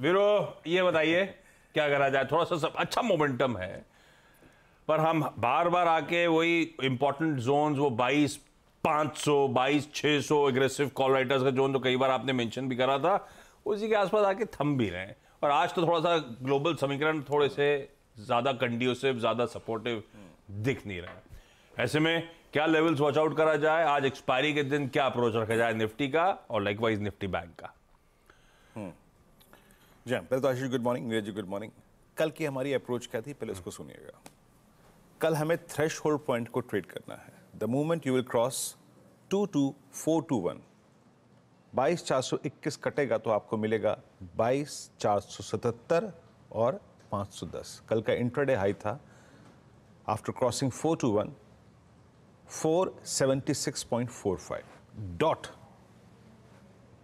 वीरो ये बताइए क्या करा जाए थोड़ा सा सब अच्छा मोमेंटम है पर हम बार बार आके वही इंपॉर्टेंट जोन वो 22 बाईस 22 सौ एग्रेसिव कॉल राइटर्स का जोन तो कई बार आपने मेंशन भी करा था उसी के आसपास आके थम भी रहे हैं और आज तो थोड़ा सा ग्लोबल समीकरण थोड़े से ज़्यादा कंड्यूसिव ज़्यादा सपोर्टिव दिख नहीं रहा ऐसे में क्या लेवल्स वॉच आउट करा जाए आज एक्सपायरी के दिन क्या अप्रोच रखा जाए निफ्टी का और लाइकवाइज निफ्टी बैंक का हम्म। जी पहले तो Ashish good morning Neeraj ji good morning कल की हमारी अप्रोच क्या थी पहले उसको सुनिएगा कल हमें थ्रेश होल्ड पॉइंट को ट्रेड करना है the moment you will cross two two four two one बाईस चार सौ इक्कीस कटेगा तो आपको मिलेगा बाईस चार सौ सतहत्तर और पाँच सौ दस कल का इंटरडे हाई था after crossing four two one four seventy six point four five dot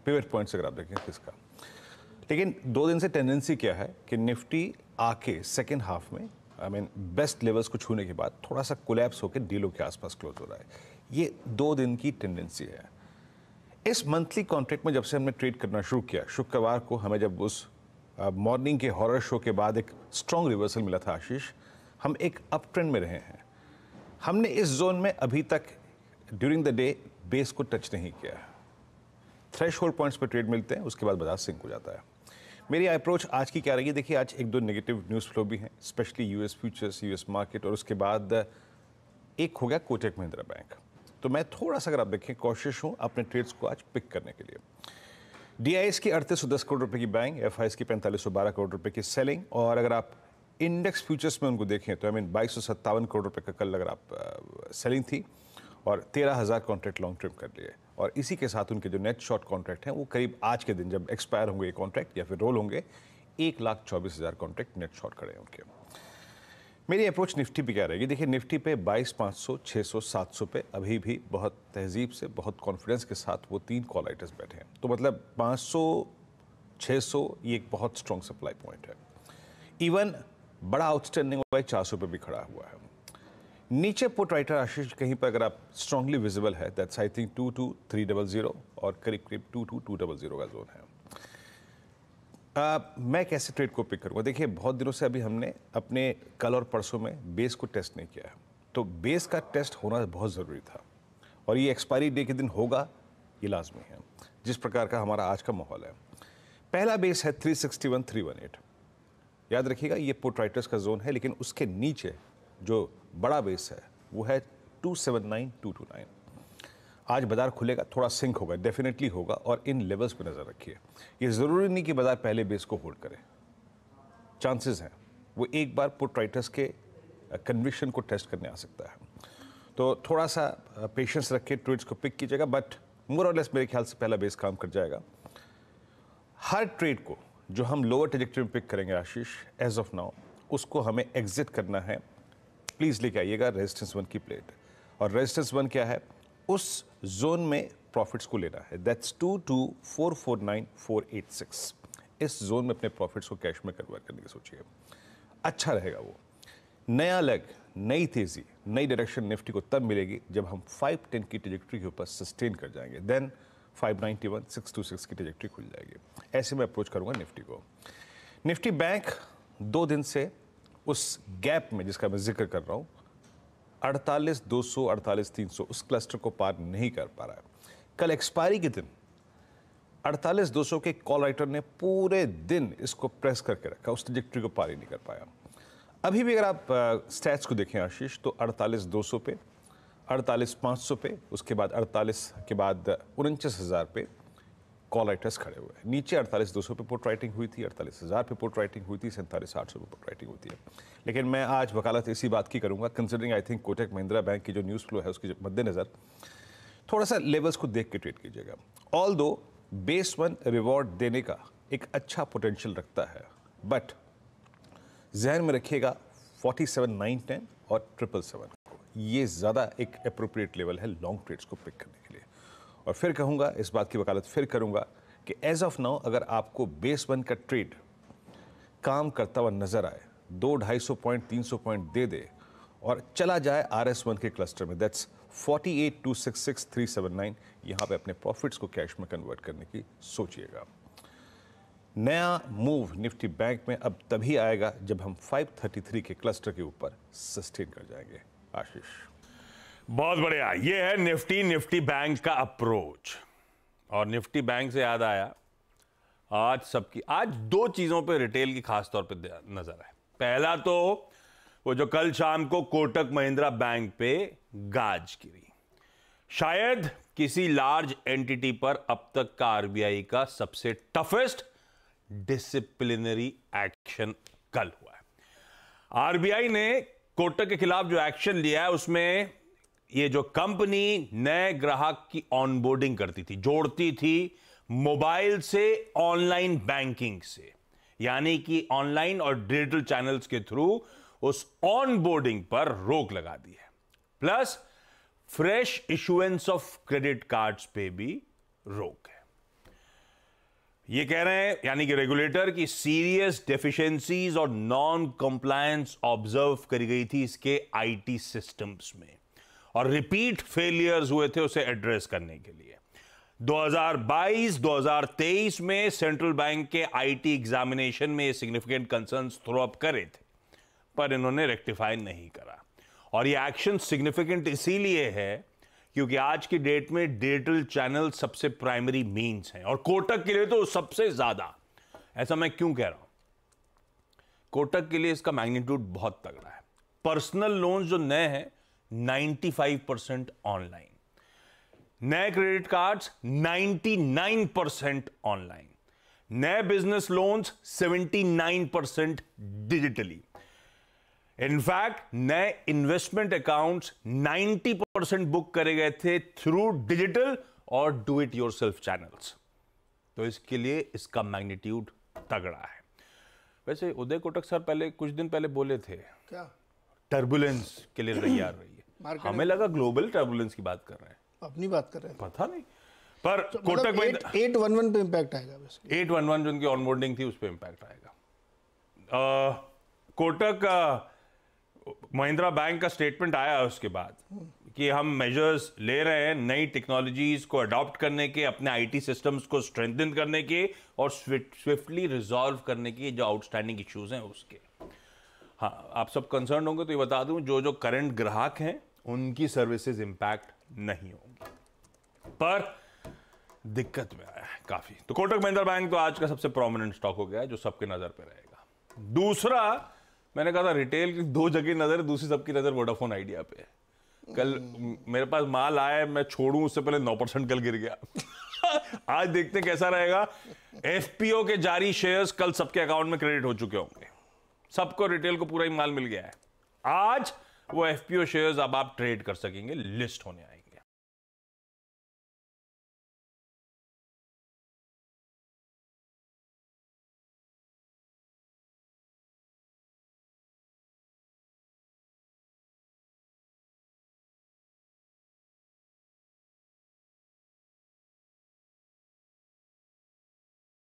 pivot point से अगर आप देखें किसका लेकिन दो दिन से टेंडेंसी क्या है कि निफ्टी आके सेकेंड हाफ में आई मीन बेस्ट लेवल्स को छूने के बाद थोड़ा सा कोलैप्स होकर डीलों के आसपास क्लोज हो रहा है ये दो दिन की टेंडेंसी है इस मंथली कॉन्ट्रैक्ट में जब से हमने ट्रेड करना शुरू किया शुक्रवार को हमें जब उस मॉर्निंग के हॉरर शो के बाद एक स्ट्रॉन्ग रिवर्सल मिला था आशीष हम एक अप ट्रेंड में रहे हैं हमने इस जोन में अभी तक ड्यूरिंग द डे बेस को टच नहीं किया थ्रेश होल्ड पॉइंट्स पर ट्रेड मिलते हैं उसके बाद बजाज सिंह को जाता है मेरी अप्रोच आज की क्या रही है देखिए आज एक दो नेगेटिव न्यूज़ फ्लो भी हैं specially US futures US market और उसके बाद एक हो गया कोटक महिंद्रा बैंक तो मैं थोड़ा सा अगर आप देखें कोशिश हूँ अपने ट्रेड्स को आज पिक करने के लिए डी आई एस की अड़तीस सौ दस करोड़ रुपये की बैंक एफ आई एस की पैंतालीस सौ बारह करोड़ रुपये की सेलिंग और अगर आप इंडेक्स फ्यूचर्स में उनको देखें तो आई मीन बाईस सौ सत्तावन करोड़ रुपये का कल अगर आप सेलिंग थी और तेरह हज़ार कॉन्ट्रैक्ट लॉन्ग टर्म कर लिए और इसी के साथ उनके जो नेट शॉर्ट कॉन्ट्रैक्ट हैं वो करीब आज के दिन जब एक्सपायर होंगे ये कॉन्ट्रैक्ट या फिर रोल होंगे एक लाख चौबीस हज़ार कॉन्ट्रैक्ट नेट शॉर्ट खड़े उनके मेरी अप्रोच निफ्टी पे क्या रहेगी देखिए निफ्टी पे 22 सौ 600 700 पे अभी भी बहुत तहजीब से बहुत कॉन्फिडेंस के साथ वो तीन कॉल बैठे हैं तो मतलब 500 600 ये एक बहुत स्ट्रॉन्ग सप्लाई पॉइंट है इवन बड़ा आउटस्टैंडिंग चार सौ पे भी खड़ा हुआ है नीचे पुट राइटर आशीष कहीं पर अगर आप स्ट्रांगली विजिबल है that's I think two two three double zero और करीब करीब two two two double zero का जोन है आ, मैं कैसे ट्रेड को पिक करूँगा देखिए बहुत दिनों से अभी हमने अपने कल और परसों में बेस को टेस्ट नहीं किया है तो बेस का टेस्ट होना बहुत ज़रूरी था और ये एक्सपायरी डे के दिन होगा ये लाजमी है जिस प्रकार का हमारा आज का माहौल है पहला बेस है three sixty one three one eight याद रखिएगा ये पुट राइटर्स का जोन है लेकिन उसके नीचे जो बड़ा बेस है वो है two seven nine two two nine आज बाज़ार खुलेगा थोड़ा सिंक होगा डेफिनेटली होगा और इन लेवल्स पर नज़र रखिए ये ज़रूरी नहीं कि बाज़ार पहले बेस को होल्ड करें चांसेस हैं वो एक बार पोट्राइटस के कन्विशन uh, को टेस्ट करने आ सकता है तो थोड़ा सा पेशेंस uh, रखिए ट्रेड्स को पिक कीजिएगा बट मोर और लेस मेरे ख्याल से पहला बेस काम कर जाएगा हर ट्रेड को जो हम लोअर ट्रेजेक्टरी में पिक करेंगे आशीष एज ऑफ नाउ उसको हमें एग्जिट करना है प्लीज़ लेके आइएगा रेजिस्टेंस वन की प्लेट और रेजिस्टेंस वन क्या है उस जोन में प्रॉफिट्स को लेना है that's two two four four nine four eight six इस जोन में अपने प्रॉफिट्स को कैश में कन्वर्ट करने की सोचिए अच्छा रहेगा वो नया लेग नई तेज़ी नई डायरेक्शन निफ्टी को तब मिलेगी जब हम फाइव टेन की ट्रेजेक्ट्री के ऊपर सस्टेन कर जाएंगे then five one six two six की ट्रेजेक्ट्री खुल जाएगी ऐसे में अप्रोच करूँगा निफ्टी को निफ्टी बैंक दो दिन से उस गैप में जिसका मैं जिक्र कर रहा हूँ अड़तालीस दो सौ अड़तालीस तीन सौ उस क्लस्टर को पार नहीं कर पा रहा है कल एक्सपायरी के दिन अड़तालीस दो सौ के कॉल राइटर ने पूरे दिन इसको प्रेस करके रखा उस ट्रिजेक्ट्री को पार ही नहीं कर पाया अभी भी अगर आप स्टैट्स को देखें आशीष तो अड़तालीस दो सौ पे अड़तालीस पाँच सौ पे उसके बाद अड़तालीस के बाद उनचास हज़ार पे कॉल राइटर्स खड़े हुए हैं नीचे अड़तालीस दो सौ पे पोर्ट राइटिंग हुई थी अड़तालीस हज़ार पे पोर्ट राइटिंग हुई थी सैंतालीस आठ सौ पे पोर्ट राइटिंग होती है लेकिन मैं आज वकालत इसी बात की करूँगा considering I think Kotak Mahindra bank की जो न्यूज़ फ्लो है उसके मद्देनज़र थोड़ा सा लेवल्स को देख के ट्रीट कीजिएगा ऑल दो बेस वन रिवॉर्ड देने का एक अच्छा पोटेंशियल रखता है बट जहन में रखिएगा फोर्टी सेवन नाइन टेन और ट्रिपल सेवन ये ज़्यादा एक अप्रोप्रिएट लेवल है लॉन्ग ट्रेड्स को पिक करने के लिए और फिर कहूँगा इस बात की वकालत फिर करूँगा कि एज ऑफ नाउ अगर आपको बेस वन का ट्रेड काम करता हुआ नज़र आए दो ढाई सौ पॉइंट तीन सौ पॉइंट दे दे और चला जाए आर एस वन के क्लस्टर में that's forty eight two six six three seven nine यहाँ पर अपने प्रॉफिट्स को कैश में कन्वर्ट करने की सोचिएगा नया मूव निफ्टी बैंक में अब तभी आएगा जब हम 533 के क्लस्टर के ऊपर सस्टेन कर जाएंगे आशीष बहुत बढ़िया ये है निफ्टी निफ्टी बैंक का अप्रोच और निफ्टी बैंक से याद आया आज सबकी आज दो चीज़ों पे रिटेल की खास तौर पे नज़र है पहला तो वो जो कल शाम को कोटक महिंद्रा बैंक पे गाज गिरी शायद किसी लार्ज एंटिटी पर अब तक का आरबीआई का सबसे टफेस्ट डिसिप्लिनरी एक्शन कल हुआ है आरबीआई ने कोटक के खिलाफ जो एक्शन लिया है उसमें ये जो कंपनी नए ग्राहक की ऑनबोर्डिंग करती थी जोड़ती थी मोबाइल से ऑनलाइन बैंकिंग से यानी कि ऑनलाइन और डिजिटल चैनल्स के थ्रू उस ऑनबोर्डिंग पर रोक लगा दी है plus fresh issuance of credit cards पे भी रोक है ये कह रहे हैं यानी कि रेगुलेटर की सीरियस डेफिशिएंसीज और नॉन कंप्लायंस ऑब्जर्व करी गई थी इसके आईटी सिस्टम्स में और रिपीट फेलियर्स हुए थे उसे एड्रेस करने के लिए 2022-2023 में सेंट्रल बैंक के आईटी एग्जामिनेशन में सिग्निफिकेंट कंसर्न थ्रो अप करे थे पर इन्होंने रेक्टिफाई नहीं करा और ये एक्शन सिग्निफिकेंट इसीलिए है क्योंकि आज की डेट में डिजिटल चैनल सबसे प्राइमरी मीन्स हैं और कोटक के लिए तो सबसे ज्यादा ऐसा मैं क्यों कह रहा हूं कोटक के लिए इसका मैग्नीट्यूड बहुत तगड़ा है पर्सनल लोन जो नए हैं 95 परसेंट ऑनलाइन नए क्रेडिट कार्ड्स 99 परसेंट ऑनलाइन नए business loans 79 percent digitally in fact नए इन्वेस्टमेंट अकाउंट्स 90 परसेंट बुक करे गए थे थ्रू डिजिटल और do it yourself channels तो इसके लिए इसका मैग्नीट्यूड तगड़ा है वैसे उदय कोटक सर पहले कुछ दिन पहले बोले थे क्या टर्बुलेंस के लिए तैयार रही हमें लगा ग्लोबल टर्बुलेंस की बात कर रहे हैं अपनी बात कर रहे हैं पता नहीं पर तो मतलब कोटक मतलब एट वन वन पे इम्पैक्ट आएगा एट वन वन जो उनकी ऑनबोर्डिंग थी उस पर इम्पैक्ट आएगा आ, कोटक महिंद्रा बैंक का स्टेटमेंट आया उसके बाद कि हम मेजर्स ले रहे हैं नई टेक्नोलॉजीज को अडॉप्ट करने के अपने आईटी सिस्टम्स को स्ट्रेंथन करने के और स्विफ्टली रिजॉल्व करने के जो आउटस्टैंडिंग इश्यूज हैं उसके हाँ आप सब कंसर्न होंगे तो ये बता दूं जो जो करंट ग्राहक हैं उनकी सर्विसेज इंपैक्ट नहीं होंगी पर दिक्कत में आया है काफी तो कोटक महिंद्रा बैंक तो आज का सबसे प्रोमिनेंट स्टॉक हो गया है जो सबके नजर पे रहेगा दूसरा मैंने कहा था रिटेल की दो जगह नजर है दूसरी सबकी नजर वोडाफोन आइडिया पे है कल मेरे पास माल आया मैं छोड़ू उससे पहले नौ परसेंट कल गिर गया आज देखते कैसा रहेगा एफपीओ के जारी शेयर्स कल सबके अकाउंट में क्रेडिट हो चुके होंगे सबको रिटेल को पूरा ही माल मिल गया है आज वो एफ शेयर्स अब आप ट्रेड कर सकेंगे लिस्ट होने आएंगे